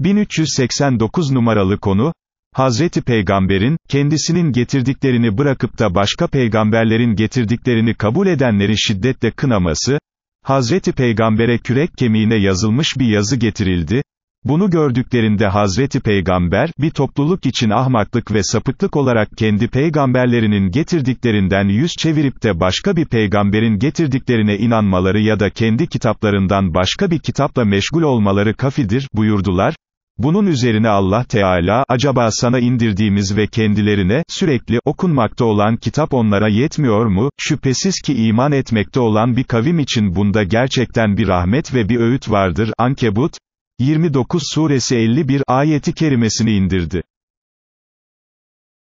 1389 numaralı konu, Hazreti Peygamber'in, kendisinin getirdiklerini bırakıp da başka peygamberlerin getirdiklerini kabul edenleri şiddetle kınaması, Hazreti Peygamber'e kürek kemiğine yazılmış bir yazı getirildi, bunu gördüklerinde Hazreti Peygamber, bir topluluk için ahmaklık ve sapıklık olarak kendi peygamberlerinin getirdiklerinden yüz çevirip de başka bir peygamberin getirdiklerine inanmaları ya da kendi kitaplarından başka bir kitapla meşgul olmaları kafidir, buyurdular. Bunun üzerine Allah Teala, acaba sana indirdiğimiz ve kendilerine, sürekli, okunmakta olan kitap onlara yetmiyor mu, şüphesiz ki iman etmekte olan bir kavim için bunda gerçekten bir rahmet ve bir öğüt vardır, Ankebut, 29 suresi 51 ayeti kerimesini indirdi.